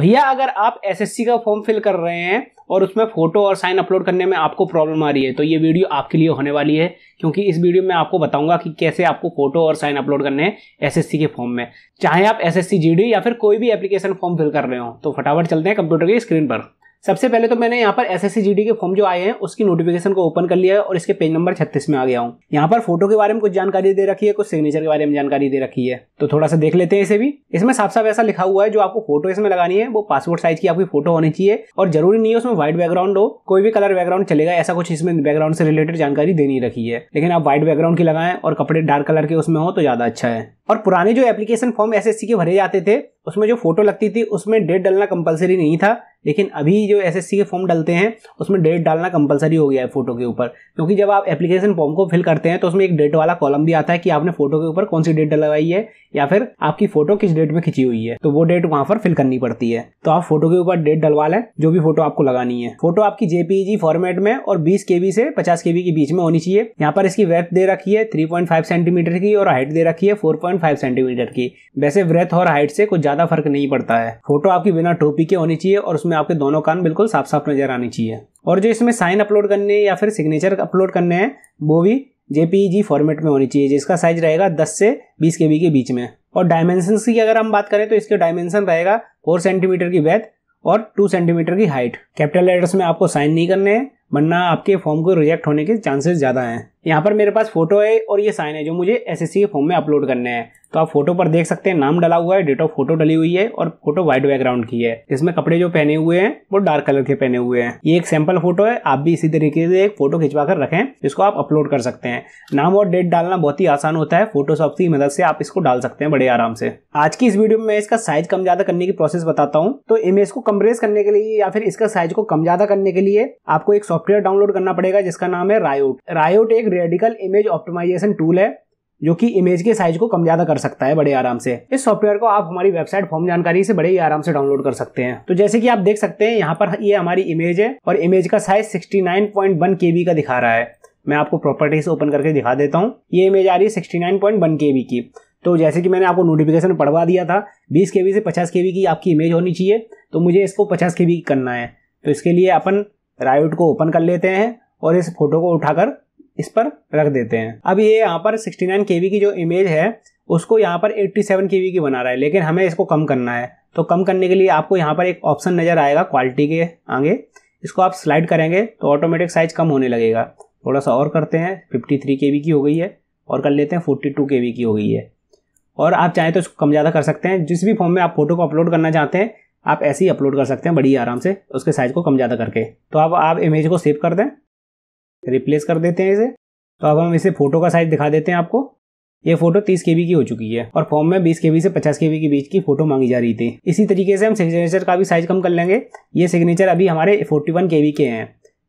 भैया अगर आप एसएससी का फॉर्म फिल कर रहे हैं और उसमें फोटो और साइन अपलोड करने में आपको प्रॉब्लम आ रही है तो ये वीडियो आपके लिए होने वाली है क्योंकि इस वीडियो में आपको बताऊंगा कि कैसे आपको फोटो और साइन अपलोड करने हैं एस के फॉर्म में चाहे आप एस एस या फिर कोई भी एप्लीकेशन फॉर्म फिल कर रहे हो तो फटाफट चलते हैं कंप्यूटर की स्क्रीन पर सबसे पहले तो मैंने यहाँ पर एस एस के फॉर्म जो आए हैं उसकी नोटिफिकेशन को ओपन कर लिया है और इसके पेज नंबर छत्तीस में आ गया हूँ यहाँ पर फोटो के बारे में कुछ जानकारी दे रखी है कुछ सिग्नेचर के बारे में जानकारी दे रखी है तो थोड़ा सा देख लेते हैं इसे भी इसमें साफ साफ ऐसा लिखा हुआ है जो आपको फोटो इसमें लगानी है वो पासपोर्ट साइज की आपकी फोटो होनी चाहिए और जरूरी नहीं है उसमें व्हाइट बैकग्राउंड हो कोई भी कलर बैकग्राउंड चलेगा ऐसा कुछ इसमें बैकग्राउंड से रिलेटेड जानकारी देनी रखी है लेकिन आप व्हाइट बैकग्राउंड की लगाएं और कपड़े डार्क कलर के उसमें हो तो ज्यादा अच्छा है और पुराने जो एप्लीकेशन फॉर्म एस के भरे जाते थे उसमें जो फोटो लगती थी उसमें डेट डालना कंपलसरी नहीं था लेकिन अभी जो एसएससी के फॉर्म डलते हैं उसमें डेट डालना कंपलसरी हो गया है फोटो के ऊपर क्योंकि जब आप एप्लीकेशन फॉर्म को फिल करते हैं तो उसमें एक डेट वाला कॉलम भी आता है कि आपने फोटो के ऊपर कौन सी डेट डलवाई है या फिर आपकी फोटो किस डेट में खिंची हुई है तो वो डेट वहां पर फिल करनी पड़ती है तो आप फोटो के ऊपर डेट डलवा लें जो भी फोटो आपको लगानी है फोटो आपकी जेपीजी फॉर्मेट e में और बीस के से पचास केबी के बीच में होनी चाहिए यहाँ पर इसकी वेथ दे रखी है थ्री सेंटीमीटर की और हाइट दे रखी है फोर सेंटीमीटर की वैसे ब्रेथ और हाइट से कुछ ज्यादा फर्क नहीं पड़ता है फोटो आपकी बिना टोपी के होनी चाहिए और उसमें उसमें आपके दोनों कान बिल्कुल साफ साफ नजर आनी चाहिए और जो इसमें साइन अपलोड करने या फिर सिग्नेचर अपलोड करने हैं वो भी जेपीजी फॉर्मेट e में होनी चाहिए जिसका साइज रहेगा 10 से 20 के के बीच में और डायमेंशन की अगर हम बात करें तो इसके डायमेंशन रहेगा 4 सेंटीमीटर की बैथ और 2 सेंटीमीटर की हाइट कैपिटल लेटर्स में आपको साइन नहीं करने हैं वरना आपके फॉर्म को रिजेक्ट होने के चांसेस ज़्यादा हैं यहाँ पर मेरे पास फोटो है और ये साइन है जो मुझे एस के फॉर्म में अपलोड करने हैं तो आप फोटो पर देख सकते हैं नाम डला हुआ है डेट ऑफ फोटो डली हुई है और फोटो व्हाइट बैकग्राउंड की है इसमें कपड़े जो पहने हुए हैं वो डार्क कलर के पहने हुए हैं ये एक सैंपल फोटो है आप भी इसी तरीके से एक फोटो खिंचवा कर रखें जिसको आप अपलोड कर सकते हैं नाम और डेट डालना बहुत ही आसान होता है फोटोशॉप की मदद से आप इसको डाल सकते हैं बड़े आराम से आज की इस वीडियो में इसका साइज कम ज्यादा करने की प्रोसेस बताता हूँ तो इमेज को कम्प्रेस करने के लिए या फिर इसका साइज को कम ज्यादा करने के लिए आपको एक सॉफ्ट सॉफ्टवेयर डाउनलोड करना पड़ेगा जिसका नाम है रायोट रायोट एक रेडिकल इमेज ऑप्टिमाइजेशन टूल है जो कि इमेज के साइज को कम ज्यादा कर सकता है बड़े आराम से इस सॉफ्टवेयर को आप हमारी वेबसाइट फॉर्म जानकारी से बड़े ही आराम से डाउनलोड कर सकते हैं तो जैसे कि आप देख सकते हैं यहाँ पर ये हमारी इमेज है और इमेज का साइज सिक्सटी के बी का दिखा रहा है मैं आपको प्रॉपर्टीज ओपन करके दिखा देता हूँ ये इमेज आ रही है sixty nine point one K B की तो जैसे कि मैंने आपको नोटिफिकेशन पढ़वा दिया था बीस के बी से पचास के बी की आपकी इमेज होनी चाहिए तो मुझे इसको पचास के बी करना है तो इसके लिए अपन रायुट को ओपन कर लेते हैं और इस फोटो को उठाकर इस पर रख देते हैं अब ये यहाँ पर 69 वी की जो इमेज है उसको यहाँ पर 87 वी की बना रहा है लेकिन हमें इसको कम करना है तो कम करने के लिए आपको यहाँ पर एक ऑप्शन नज़र आएगा क्वालिटी के आगे इसको आप स्लाइड करेंगे तो ऑटोमेटिक साइज कम होने लगेगा थोड़ा सा और करते हैं के वी की हो गई है और कर लेते हैं के वी की हो गई है और आप चाहें तो इसको कम ज़्यादा कर सकते हैं जिस भी फॉर्म में आप फोटो को अपलोड करना चाहते हैं आप ऐसे ही अपलोड कर सकते हैं बड़ी आराम से उसके साइज़ को कम ज़्यादा करके तो अब आप इमेज को सेव कर दें रिप्लेस कर देते हैं इसे तो अब हम इसे फोटो का साइज़ दिखा देते हैं आपको ये फोटो तीस के की हो चुकी है और फॉर्म में बीस के से पचास के के बीच की फोटो मांगी जा रही थी इसी तरीके से हम सिग्नेचर का भी साइज कम कर लेंगे ये सिग्नेचर अभी हमारे वन के के हैं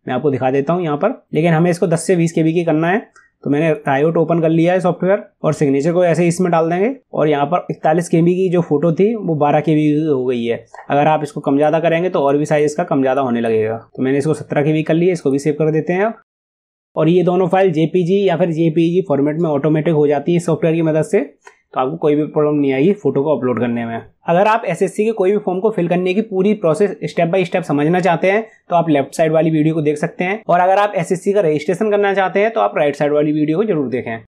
मैं आपको दिखा देता हूँ यहाँ पर लेकिन हमें इसको दस से बीस के के करना है तो मैंने रायोट ओपन कर लिया है सॉफ्टवेयर और सिग्नेचर को ऐसे इसमें डाल देंगे और यहाँ पर इकतालीस के की जो फोटो थी वो बारह के हो गई है अगर आप इसको कम ज़्यादा करेंगे तो और भी साइज इसका कम ज़्यादा होने लगेगा तो मैंने इसको सत्रह के कर लिया इसको भी सेव कर देते हैं और ये दोनों फाइल जेपीजी या फिर जेपीजी फॉर्मेट में ऑटोमेटिक हो जाती है सॉफ्टवेयर की मदद से तो आपको कोई भी प्रॉब्लम नहीं आएगी फोटो को अपलोड करने में अगर आप एसएससी के कोई भी फॉर्म को फिल करने की पूरी प्रोसेस स्टेप बाय स्टेप समझना चाहते हैं तो आप लेफ्ट साइड वाली वीडियो को देख सकते हैं और अगर आप एसएससी का रजिस्ट्रेशन करना चाहते हैं तो आप राइट साइड वाली वीडियो को जरूर देखें